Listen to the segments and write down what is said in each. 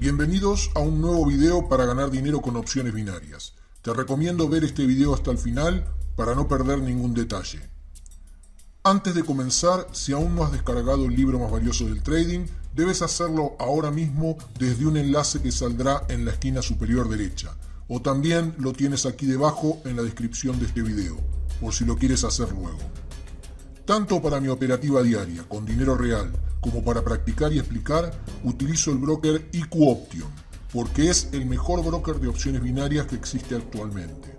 Bienvenidos a un nuevo video para ganar dinero con opciones binarias. Te recomiendo ver este video hasta el final para no perder ningún detalle. Antes de comenzar, si aún no has descargado el libro más valioso del trading, debes hacerlo ahora mismo desde un enlace que saldrá en la esquina superior derecha, o también lo tienes aquí debajo en la descripción de este video, por si lo quieres hacer luego. Tanto para mi operativa diaria, con dinero real, como para practicar y explicar, utilizo el broker IQ e Option, porque es el mejor broker de opciones binarias que existe actualmente.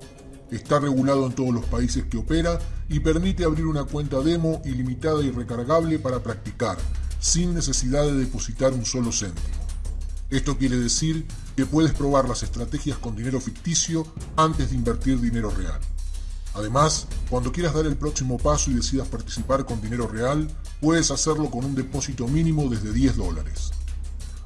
Está regulado en todos los países que opera y permite abrir una cuenta demo ilimitada y recargable para practicar, sin necesidad de depositar un solo céntimo. Esto quiere decir que puedes probar las estrategias con dinero ficticio antes de invertir dinero real. Además, cuando quieras dar el próximo paso y decidas participar con dinero real, puedes hacerlo con un depósito mínimo desde 10 dólares.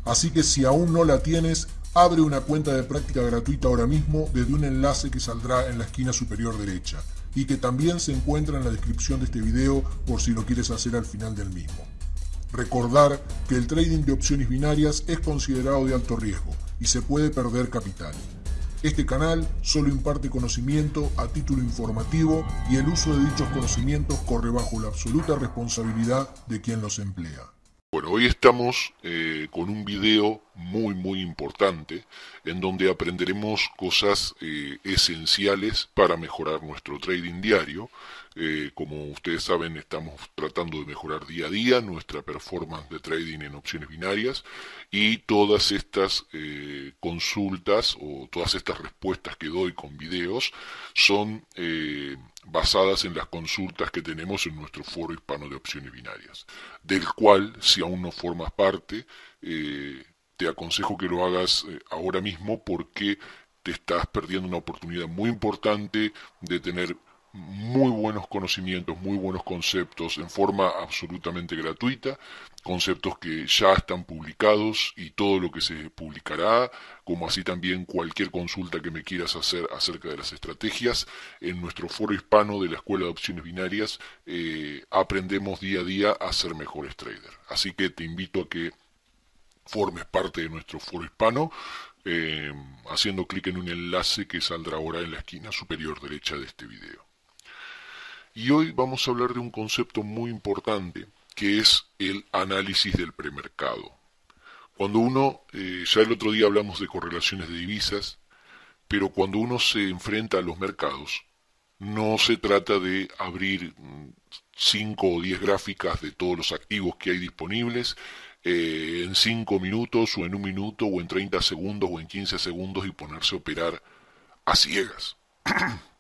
Así que si aún no la tienes, abre una cuenta de práctica gratuita ahora mismo desde un enlace que saldrá en la esquina superior derecha y que también se encuentra en la descripción de este video por si lo quieres hacer al final del mismo. Recordar que el trading de opciones binarias es considerado de alto riesgo y se puede perder capital. Este canal solo imparte conocimiento a título informativo y el uso de dichos conocimientos corre bajo la absoluta responsabilidad de quien los emplea. Bueno, hoy estamos eh, con un video muy muy importante en donde aprenderemos cosas eh, esenciales para mejorar nuestro trading diario eh, como ustedes saben, estamos tratando de mejorar día a día nuestra performance de trading en opciones binarias y todas estas eh, consultas o todas estas respuestas que doy con videos son eh, basadas en las consultas que tenemos en nuestro foro hispano de opciones binarias, del cual, si aún no formas parte, te aconsejo que lo hagas ahora mismo porque te estás perdiendo una oportunidad muy importante de tener muy buenos conocimientos, muy buenos conceptos en forma absolutamente gratuita, conceptos que ya están publicados y todo lo que se publicará, como así también cualquier consulta que me quieras hacer acerca de las estrategias, en nuestro foro hispano de la Escuela de Opciones Binarias eh, aprendemos día a día a ser mejores trader. Así que te invito a que formes parte de nuestro foro hispano. Eh, haciendo clic en un enlace que saldrá ahora en la esquina superior derecha de este video. Y hoy vamos a hablar de un concepto muy importante, que es el análisis del premercado. Cuando uno, eh, ya el otro día hablamos de correlaciones de divisas, pero cuando uno se enfrenta a los mercados, no se trata de abrir 5 mm, o 10 gráficas de todos los activos que hay disponibles eh, en 5 minutos o en un minuto o en 30 segundos o en 15 segundos y ponerse a operar a ciegas.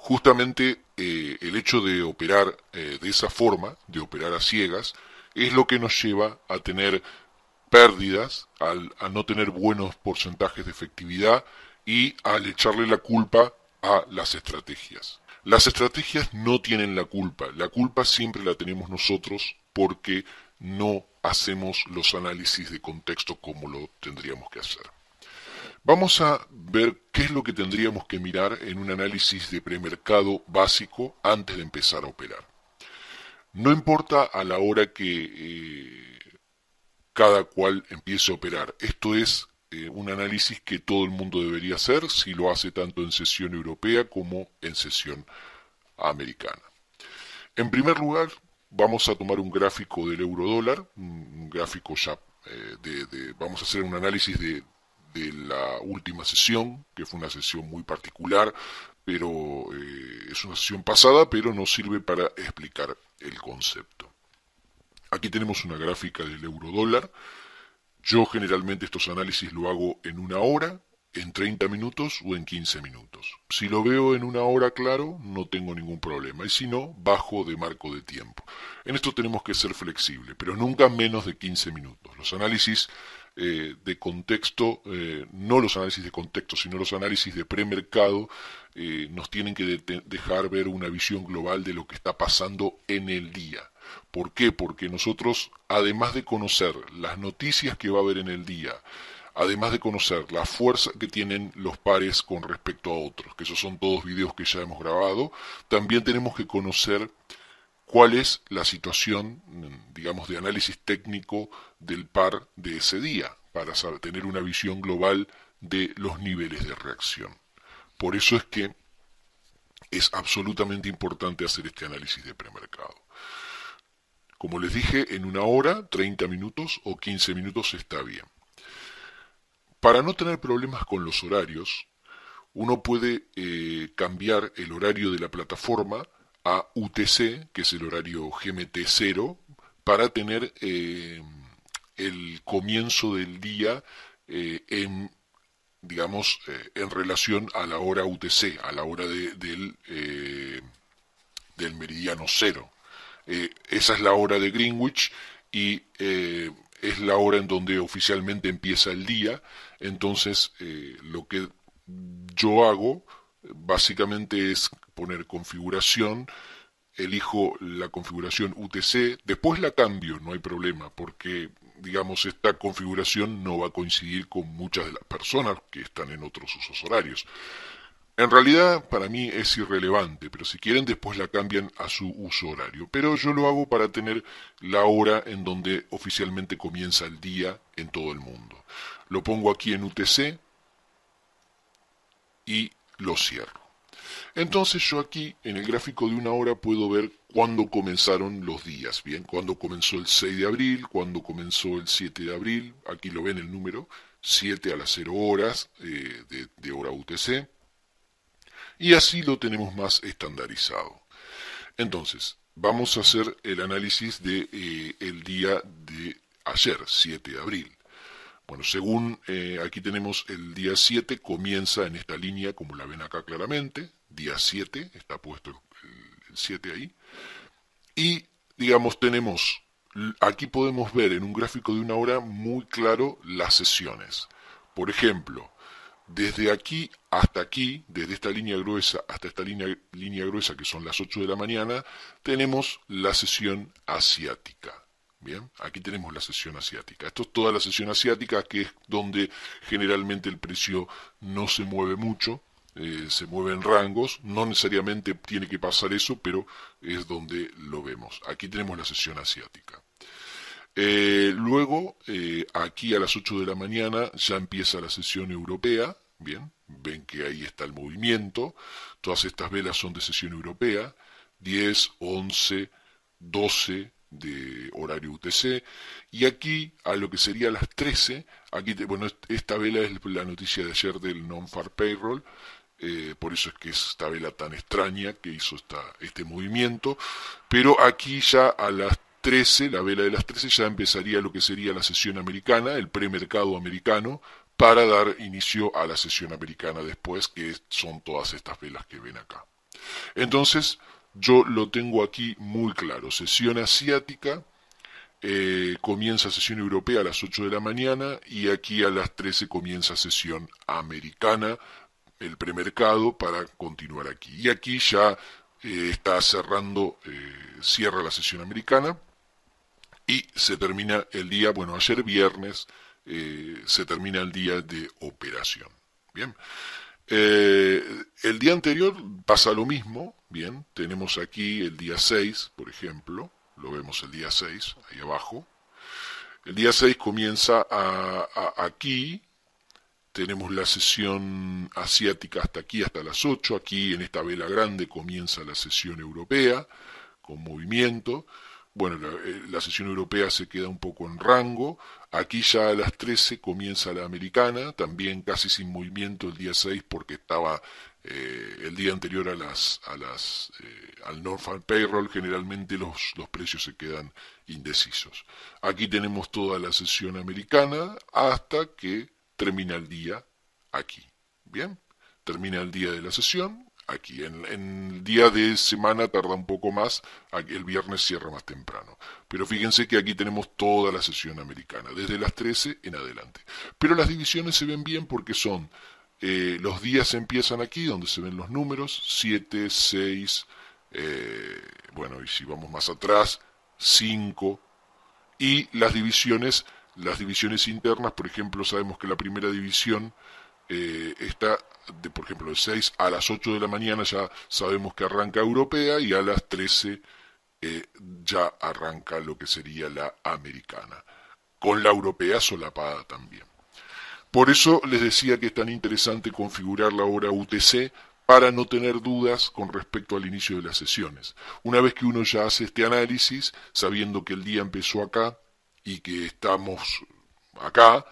justamente eh, el hecho de operar eh, de esa forma, de operar a ciegas, es lo que nos lleva a tener pérdidas, a no tener buenos porcentajes de efectividad y al echarle la culpa a las estrategias. Las estrategias no tienen la culpa, la culpa siempre la tenemos nosotros porque no hacemos los análisis de contexto como lo tendríamos que hacer. Vamos a ver qué es lo que tendríamos que mirar en un análisis de premercado básico antes de empezar a operar. No importa a la hora que eh, cada cual empiece a operar. Esto es eh, un análisis que todo el mundo debería hacer si lo hace tanto en sesión europea como en sesión americana. En primer lugar, vamos a tomar un gráfico del euro dólar, un gráfico ya eh, de, vamos a hacer un análisis de de la última sesión, que fue una sesión muy particular, pero eh, es una sesión pasada, pero no sirve para explicar el concepto. Aquí tenemos una gráfica del euro dólar. Yo generalmente estos análisis lo hago en una hora, en 30 minutos o en 15 minutos. Si lo veo en una hora claro, no tengo ningún problema. Y si no, bajo de marco de tiempo. En esto tenemos que ser flexible, pero nunca menos de 15 minutos. Los análisis eh, de contexto, eh, no los análisis de contexto, sino los análisis de premercado, eh, nos tienen que dejar ver una visión global de lo que está pasando en el día. ¿Por qué? Porque nosotros, además de conocer las noticias que va a haber en el día, además de conocer la fuerza que tienen los pares con respecto a otros, que esos son todos videos que ya hemos grabado, también tenemos que conocer cuál es la situación, mm, digamos, de análisis técnico del par de ese día, para tener una visión global de los niveles de reacción. Por eso es que es absolutamente importante hacer este análisis de premercado. Como les dije, en una hora, 30 minutos o 15 minutos está bien. Para no tener problemas con los horarios, uno puede eh, cambiar el horario de la plataforma a UTC, que es el horario GMT0, para tener eh, el comienzo del día eh, en digamos, eh, en relación a la hora UTC, a la hora del, del meridiano cero. esa es la hora de Greenwich y es la hora en donde oficialmente empieza el día. Entonces, lo que yo hago básicamente es poner configuración, elijo la configuración UTC, después la cambio, no hay problema, porque digamos esta configuración no va a coincidir con muchas de las personas que están en otros usos horarios. En realidad para mí es irrelevante, pero si quieren después la cambian a su uso horario. Pero yo lo hago para tener la hora en donde oficialmente comienza el día en todo el mundo. Lo pongo aquí en UTC y lo cierro. Entonces yo aquí en el gráfico de una hora puedo ver cuándo comenzaron los días, ¿bien? Cuándo comenzó el 6 de abril, cuándo comenzó el 7 de abril, aquí lo ven el número, 7 a las 0 horas eh, de, hora UTC, y así lo tenemos más estandarizado. Entonces, vamos a hacer el análisis del de, eh, el día de ayer, 7 de abril. Bueno, según eh, aquí tenemos el día 7, comienza en esta línea, como la ven acá claramente, día 7, está puesto el, 7 ahí, y digamos tenemos, aquí podemos ver en un gráfico de una hora muy claro las sesiones. Por ejemplo, desde aquí hasta aquí, desde esta línea gruesa hasta esta línea, línea gruesa que son las 8 de la mañana, tenemos la sesión asiática. Bien, aquí tenemos la sesión asiática. Esto es toda la sesión asiática, que es donde generalmente el precio no se mueve mucho, eh, se mueve en rangos, no necesariamente tiene que pasar eso, pero es donde lo vemos. Aquí tenemos la sesión asiática. Eh, luego, eh, aquí a las 8 de la mañana ya empieza la sesión europea, bien, ven que ahí está el movimiento, todas estas velas son de sesión europea, 10, 11, 12, de horario UTC. Y aquí, a lo que sería las 13, aquí bueno, esta vela es la noticia de ayer del non-far payroll, eh, por eso es que es esta vela tan extraña que hizo este movimiento, pero aquí ya a las 13, la vela de las 13 ya empezaría lo que sería la sesión americana, el premercado americano, para dar inicio a la sesión americana después, que son todas estas velas que ven acá. Entonces, yo lo tengo aquí muy claro. Sesión asiática, eh, comienza sesión europea a las 8 de la mañana y aquí a las 13 comienza sesión americana, el premercado, para continuar aquí. Y aquí ya eh, está cerrando, eh, cierra la sesión americana y se termina el día, bueno, ayer viernes se termina el día de operación. Bien. el día anterior pasa lo mismo, Bien, tenemos aquí el día 6, por ejemplo, lo vemos el día 6, ahí abajo. El día 6 comienza aquí, tenemos la sesión asiática hasta aquí, hasta las 8, aquí en esta vela grande comienza la sesión europea con movimiento. Bueno, la eh, sesión europea se queda un poco en rango, Aquí ya a las 13 comienza la americana, también casi sin movimiento el día 6 porque estaba eh, el día anterior eh, al Norfolk Payroll, generalmente los, los precios se quedan indecisos. Aquí tenemos toda la sesión americana hasta que termina el día aquí. Bien, termina el día de la sesión, aquí. En, el día de semana tarda un poco más, el viernes cierra más temprano. Pero fíjense que aquí tenemos toda la sesión americana, desde las 13 en adelante. Pero las divisiones se ven bien porque son, eh, los días empiezan aquí, donde se ven los números, 7, 6, eh, bueno, y si vamos más atrás, 5, y las divisiones, las divisiones internas, por ejemplo, sabemos que la primera división eh, está por ejemplo de 6 a las 8 de la mañana ya sabemos que arranca europea y a las 13 eh, ya arranca lo que sería la americana, con la europea solapada también. Por eso les decía que es tan interesante configurar la hora UTC para no tener dudas con respecto al inicio de las sesiones. Una vez que uno ya hace este análisis, sabiendo que el día empezó acá y que estamos acá,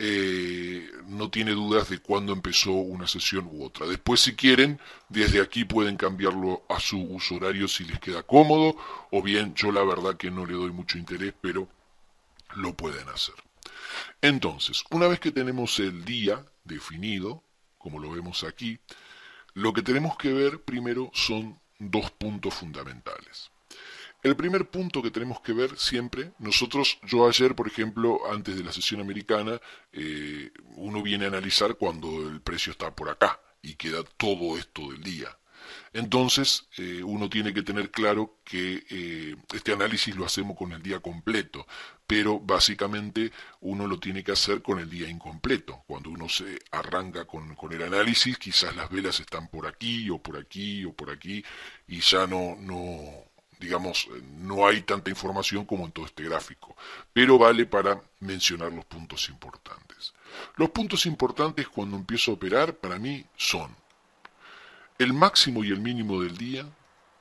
eh, no tiene dudas de cuándo empezó una sesión u otra. Después, si quieren, desde aquí pueden cambiarlo a su uso horario si les queda cómodo, o bien yo la verdad que no le doy mucho interés, pero lo pueden hacer. Entonces, una vez que tenemos el día definido, como lo vemos aquí, lo que tenemos que ver primero son dos puntos fundamentales. El primer punto que tenemos que ver siempre, nosotros, yo ayer, por ejemplo, antes de la sesión americana, eh, uno viene a analizar cuando el precio está por acá y queda todo esto del día. Entonces, eh, uno tiene que tener claro que eh, este análisis lo hacemos con el día completo, pero básicamente uno lo tiene que hacer con el día incompleto. Cuando uno se arranca con, con el análisis, quizás las velas están por aquí o por aquí o por aquí y ya no, no digamos, eh, no hay tanta información como en todo este gráfico, pero vale para mencionar los puntos importantes. Los puntos importantes cuando empiezo a operar para mí son el máximo y el mínimo del día,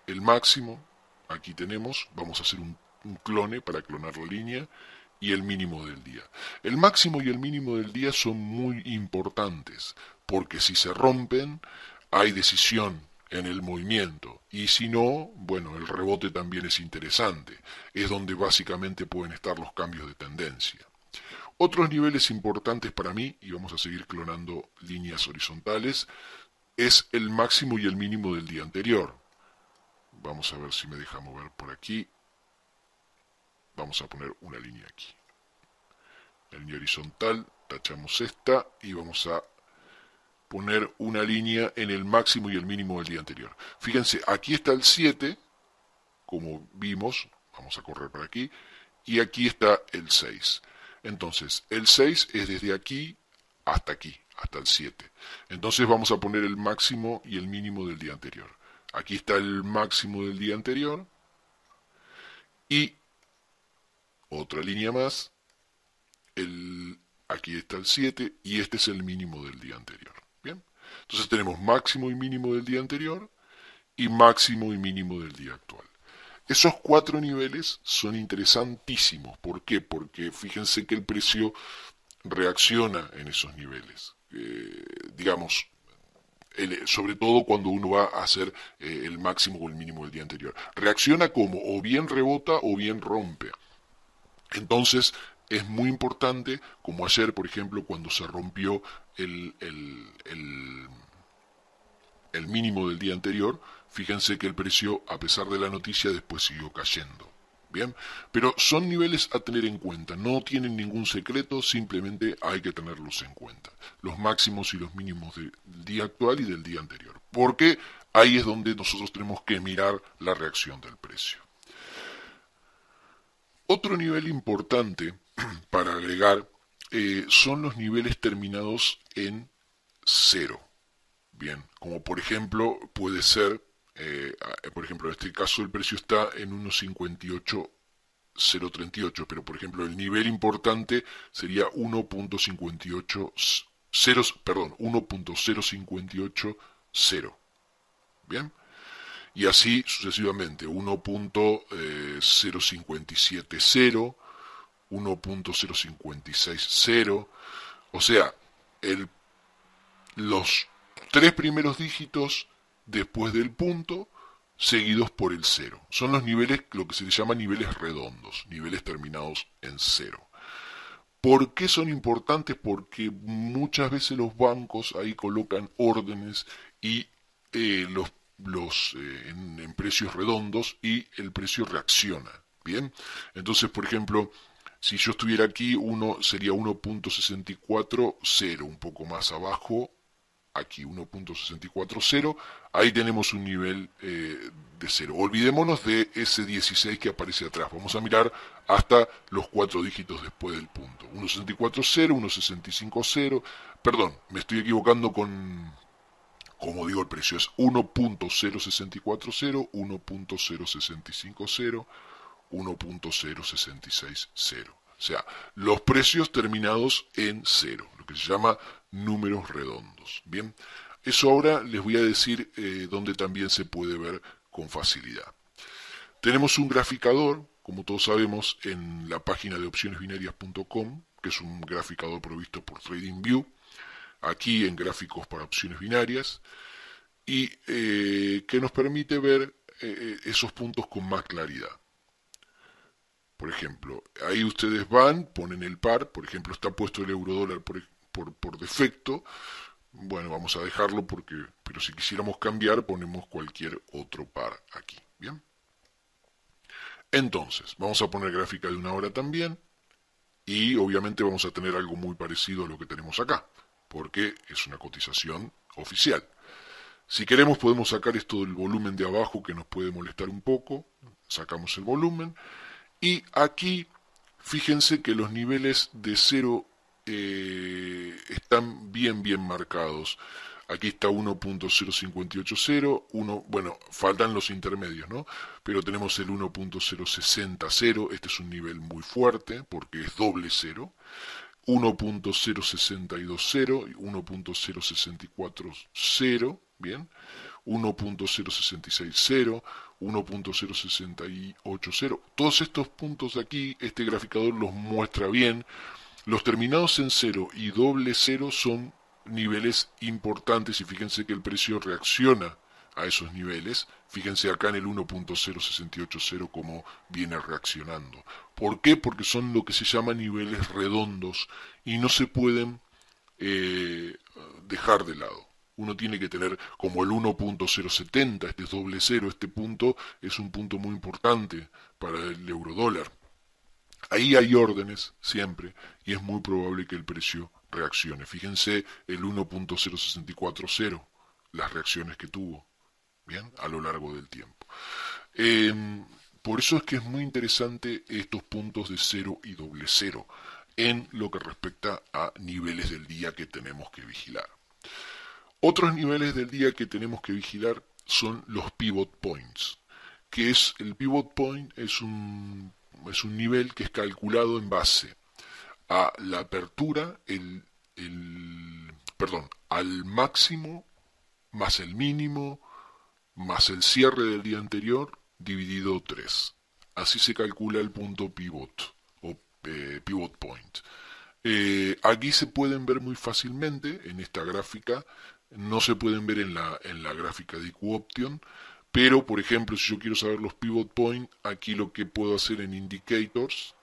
el máximo, aquí tenemos, vamos a hacer un, un clone para clonar la línea, y el mínimo del día. El máximo y el mínimo del día son muy importantes, porque si se rompen, hay decisión en el movimiento. Y si no, bueno, el rebote también es interesante. Es donde básicamente pueden estar los cambios de tendencia. Otros niveles importantes para mí, y vamos a seguir clonando líneas horizontales, es el máximo y el mínimo del día anterior. Vamos a ver si me deja mover por aquí. Vamos a poner una línea aquí. La línea horizontal, tachamos esta y vamos a poner una línea en el máximo y el mínimo del día anterior. Fíjense, aquí está el 7, como vimos, vamos a correr para aquí, y aquí está el 6. Entonces, el 6 es desde aquí hasta aquí, hasta el 7. Entonces vamos a poner el máximo y el mínimo del día anterior. Aquí está el máximo del día anterior y otra línea más. aquí está el 7 y este es el mínimo del día anterior. Entonces tenemos máximo y mínimo del día anterior y máximo y mínimo del día actual. Esos cuatro niveles son interesantísimos. ¿Por qué? Porque fíjense que el precio reacciona en esos niveles. Eh, digamos, sobre todo cuando uno va a hacer eh, el máximo o el mínimo del día anterior. Reacciona como o bien rebota o bien rompe. Entonces, es muy importante, como ayer, por ejemplo, cuando se rompió el, mínimo del día anterior, fíjense que el precio, a pesar de la noticia, después siguió cayendo. Bien, pero son niveles a tener en cuenta, no tienen ningún secreto, simplemente hay que tenerlos en cuenta, los máximos y los mínimos del día actual y del día anterior, porque ahí es donde nosotros tenemos que mirar la reacción del precio. Otro nivel importante para agregar, eh, son los niveles terminados en cero. Bien, como por ejemplo puede ser, eh, por ejemplo, en este caso el precio está en 1.58038, pero por ejemplo el nivel importante sería 1.58 perdón, 1.0580. Bien. Y así sucesivamente, 1.0570, 1.0560. O sea, el, los tres primeros dígitos después del punto seguidos por el cero. Son los niveles, lo que se llama niveles redondos, niveles terminados en cero. ¿Por qué son importantes? Porque muchas veces los bancos ahí colocan órdenes y eh, los, los eh, en, en precios redondos y el precio reacciona. Bien, entonces, por ejemplo, si yo estuviera aquí, uno sería 1.640, un poco más abajo. Aquí 1.640, ahí tenemos un nivel eh, de 0. Olvidémonos de ese 16 que aparece atrás. Vamos a mirar hasta los cuatro dígitos después del punto. 1.640, 1.650, perdón, me estoy equivocando con, como digo, el precio es 1.0640, 1.0650. 1.0660. O sea, los precios terminados en cero, lo que se llama números redondos. Bien, eso ahora les voy a decir eh, donde también se puede ver con facilidad. Tenemos un graficador, como todos sabemos, en la página de opcionesbinarias.com, que es un graficador provisto por TradingView, aquí en gráficos para opciones binarias, y eh, que nos permite ver eh, esos puntos con más claridad. Por ejemplo, ahí ustedes van, ponen el par, por ejemplo, está puesto el euro dólar por, por defecto. Bueno, vamos a dejarlo porque, pero si quisiéramos cambiar, ponemos cualquier otro par aquí. Bien. Entonces, vamos a poner gráfica de una hora también. Y obviamente vamos a tener algo muy parecido a lo que tenemos acá, porque es una cotización oficial. Si queremos podemos sacar esto del volumen de abajo que nos puede molestar un poco. Sacamos el volumen y aquí, fíjense que los niveles de 0 eh, están bien, bien marcados. Aquí está 1.0580, bueno, faltan los intermedios, ¿no? Pero tenemos el 1.060.0, este es un nivel muy fuerte porque es doble cero. 1.0620 y 1.0640, bien. 1.0660, 1.0680. Todos estos puntos de aquí, este graficador los muestra bien. Los terminados en 0 y doble 0 son niveles importantes y fíjense que el precio reacciona a esos niveles. Fíjense acá en el 1.0680 como viene reaccionando. ¿Por qué? Porque son lo que se llama niveles redondos y no se pueden eh, dejar de lado uno tiene que tener como el 1.070, este doble cero, este punto es un punto muy importante para el eurodólar. Ahí hay órdenes siempre y es muy probable que el precio reaccione. Fíjense el 1.0640, las reacciones que tuvo, ¿bien? A lo largo del tiempo. Em, por eso es que es muy interesante estos puntos de cero y doble cero en lo que respecta a niveles del día que tenemos que vigilar. Otros niveles del día que tenemos que vigilar son los pivot points, que es el pivot point es un, es un nivel que es calculado en base a la apertura, perdón, al máximo más el mínimo más el cierre del día anterior dividido 3. Así se calcula el punto pivot o eh, pivot point. Eh, aquí se pueden ver muy fácilmente en esta gráfica no se pueden ver en la, gráfica de Option. pero por ejemplo si yo quiero saber los pivot point, aquí lo que puedo hacer en indicators,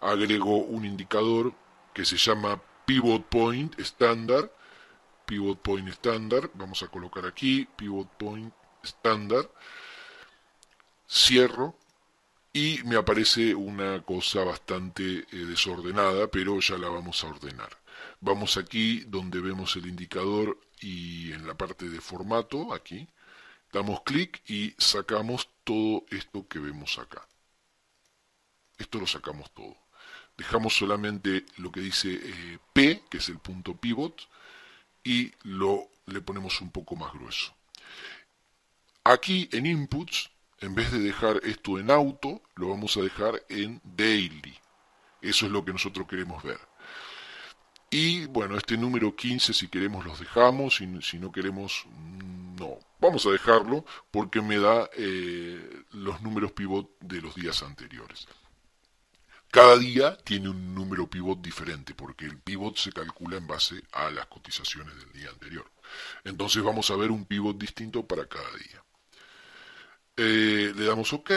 agrego un indicador que se llama pivot point estándar, pivot point estándar, vamos a colocar aquí pivot point estándar, cierro y me aparece una cosa bastante eh, desordenada, pero ya la vamos a ordenar. Vamos aquí donde vemos el indicador y en la parte de formato, aquí, damos clic y sacamos todo esto que vemos acá. Esto lo sacamos todo. Dejamos solamente lo que dice eh, P, que es el punto pivot, y lo, le ponemos un poco más grueso. Aquí en Inputs, en vez de dejar esto en auto, lo vamos a dejar en Daily. Eso es lo que nosotros queremos ver. Y bueno, este número 15 si queremos los dejamos, si, no queremos mm, no. Vamos a dejarlo porque me da eh, los números pivot de los días anteriores. Cada día tiene un número pivot diferente porque el pivot se calcula en base a las cotizaciones del día anterior. Entonces vamos a ver un pivot distinto para cada día. Eh, le damos OK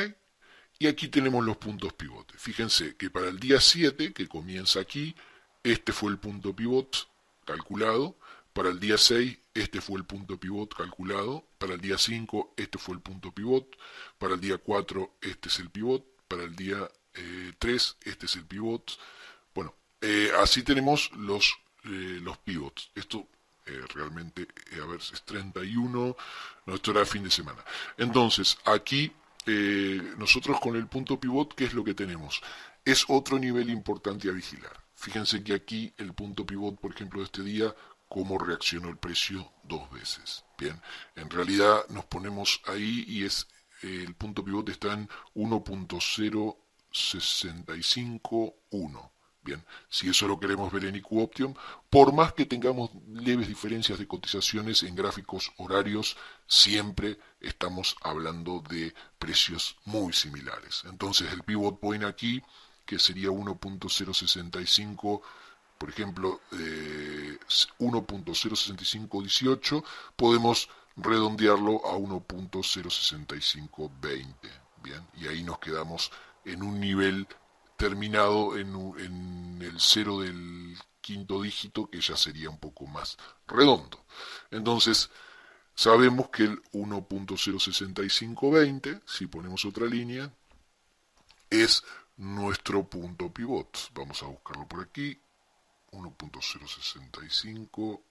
y aquí tenemos los puntos pivote. Fíjense que para el día 7, que comienza aquí, este fue el punto pivot calculado, para el día 6 este fue el punto pivot calculado, para el día 5 este fue el punto pivot, para el día 4 este es el pivot, para el día 3 eh, este es el pivot. Bueno, eh, así tenemos los, eh, los pivots. Esto realmente, a ver, es 31, no, esto era fin de semana. Entonces, aquí nosotros con el punto pivot, ¿qué es lo que tenemos? Es otro nivel importante a vigilar. Fíjense que aquí el punto pivot, por ejemplo, de este día, cómo reaccionó el precio dos veces. Bien, en realidad nos ponemos ahí y es el punto pivot está en 1.0651. Bien, si eso lo queremos ver en IQ por más que tengamos leves diferencias de cotizaciones en gráficos horarios, siempre estamos hablando de precios muy similares. Entonces el pivot point aquí que sería 1.065, por ejemplo, 1.06518, eh, podemos redondearlo a 1.06520. Bien, y ahí nos quedamos en un nivel terminado en, en el 0 del quinto dígito, que ya sería un poco más redondo. Entonces, sabemos que el 1.06520, si ponemos otra línea, es nuestro punto pivot. Vamos a buscarlo por aquí. 1.065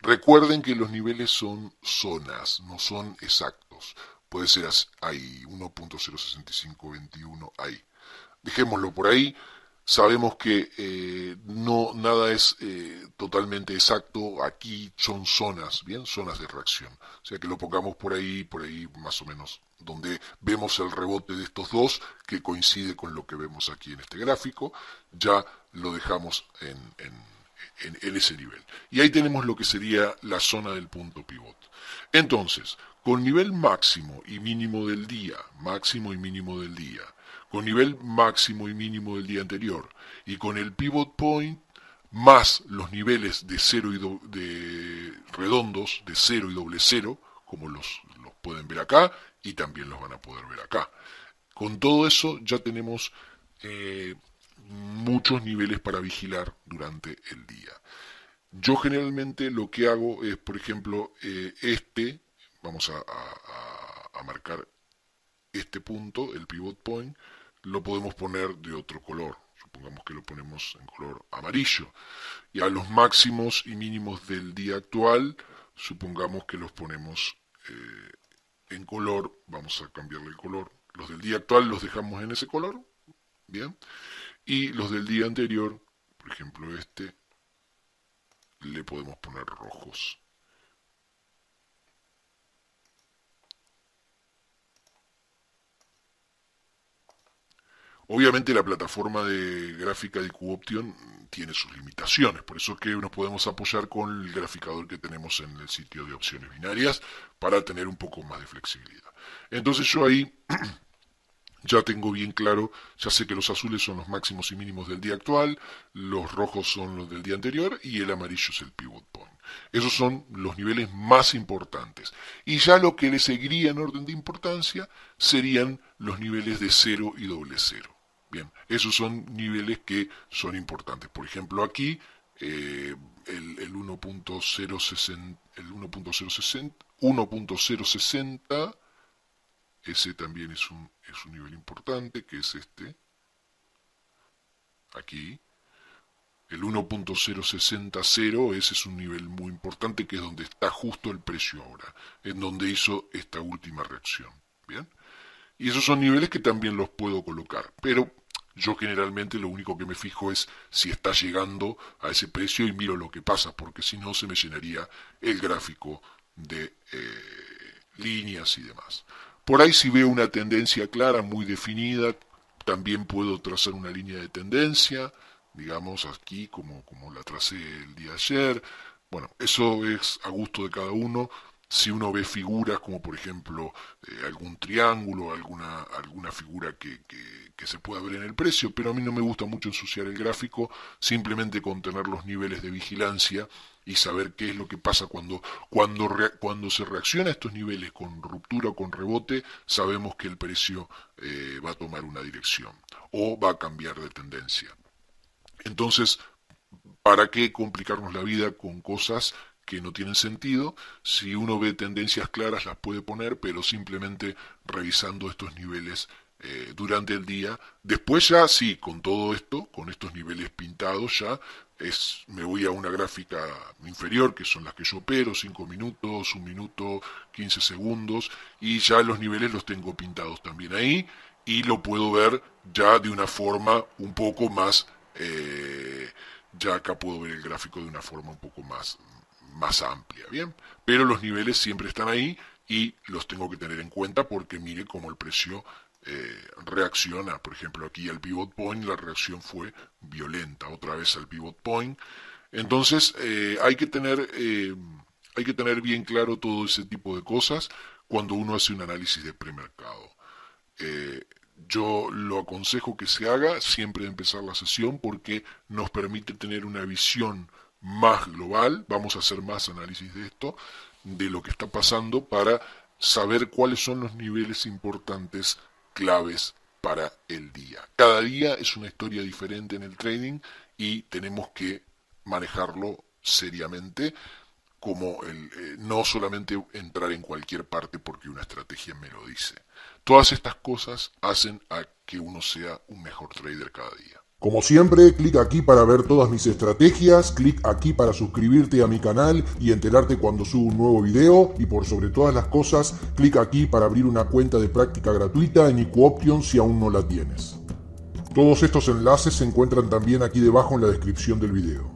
Recuerden que los niveles son zonas, no son exactos. Puede ser ahí, 1.06521 ahí. Dejémoslo por ahí. Sabemos que eh, no nada es eh, totalmente exacto. Aquí son zonas, bien, zonas de reacción. O sea que lo pongamos por ahí, por ahí más o menos, donde vemos el rebote de estos dos que coincide con lo que vemos aquí en este gráfico. Ya lo dejamos en, en ese nivel. Y ahí tenemos lo que sería la zona del punto pivot. Entonces, con nivel máximo y mínimo del día, máximo y mínimo del día con nivel máximo y mínimo del día anterior y con el pivot point más los niveles de cero y de redondos de cero y doble cero como los, los pueden ver acá y también los van a poder ver acá con todo eso ya tenemos eh, muchos niveles para vigilar durante el día yo generalmente lo que hago es por ejemplo eh, este vamos a marcar este punto el pivot point lo podemos poner de otro color. Supongamos que lo ponemos en color amarillo. Y a los máximos y mínimos del día actual, supongamos que los ponemos eh, en color. Vamos a cambiarle el color. Los del día actual los dejamos en ese color. Bien. Y los del día anterior, por ejemplo este, le podemos poner rojos. Obviamente la plataforma de gráfica de Qoption tiene sus limitaciones, por eso que nos podemos apoyar con el graficador que tenemos en el sitio de opciones binarias para tener un poco más de flexibilidad. Entonces yo ahí ya tengo bien claro, ya sé que los azules son los máximos y mínimos del día actual, los rojos son los del día anterior y el amarillo es el pivot point. Esos son los niveles más importantes. Y ya lo que le seguiría en orden de importancia serían los niveles de 0 y doble 0. Bien, esos son niveles que son importantes. Por ejemplo, aquí eh, el, el 1.060, 1.060, ese también es un, es un nivel importante, que es este, aquí. El 1.060, ese es un nivel muy importante, que es donde está justo el precio ahora, en donde hizo esta última reacción. Bien. Y esos son niveles que también los puedo colocar. Pero yo generalmente lo único que me fijo es si está llegando a ese precio y miro lo que pasa, porque si no se me llenaría el gráfico de eh, líneas y demás. Por ahí si veo una tendencia clara, muy definida, también puedo trazar una línea de tendencia, digamos aquí como, como la tracé el día de ayer. Bueno, eso es a gusto de cada uno si uno ve figuras como por ejemplo eh, algún triángulo, alguna, alguna figura que, se pueda ver en el precio, pero a mí no me gusta mucho ensuciar el gráfico, simplemente con tener los niveles de vigilancia y saber qué es lo que pasa cuando, cuando, cuando se reacciona a estos niveles con ruptura o con rebote, sabemos que el precio eh, va a tomar una dirección o va a cambiar de tendencia. Entonces, ¿para qué complicarnos la vida con cosas que no tienen sentido. Si uno ve tendencias claras las puede poner, pero simplemente revisando estos niveles eh, durante el día. Después ya sí, con todo esto, con estos niveles pintados ya, es, me voy a una gráfica inferior, que son las que yo opero, 5 minutos, 1 minuto, 15 segundos, y ya los niveles los tengo pintados también ahí, y lo puedo ver ya de una forma un poco más... Eh, ya acá puedo ver el gráfico de una forma un poco más, más amplia, ¿bien? Pero los niveles siempre están ahí y los tengo que tener en cuenta porque mire cómo el precio eh, reacciona. Por ejemplo, aquí al pivot point la reacción fue violenta, otra vez al pivot point. Entonces eh, hay, que tener, eh, hay que tener bien claro todo ese tipo de cosas cuando uno hace un análisis de premercado. yo lo aconsejo que se haga siempre de empezar la sesión porque nos permite tener una visión más global, vamos a hacer más análisis de esto, de lo que está pasando para saber cuáles son los niveles importantes claves para el día. Cada día es una historia diferente en el trading y tenemos que manejarlo seriamente como el, eh, no solamente entrar en cualquier parte porque una estrategia me lo dice. Todas estas cosas hacen a que uno sea un mejor trader cada día. Como siempre, clic aquí para ver todas mis estrategias, clic aquí para suscribirte a mi canal y enterarte cuando subo un nuevo video y por sobre todas las cosas, clic aquí para abrir una cuenta de práctica gratuita en IQOption si aún no la tienes. Todos estos enlaces se encuentran también aquí debajo en la descripción del video.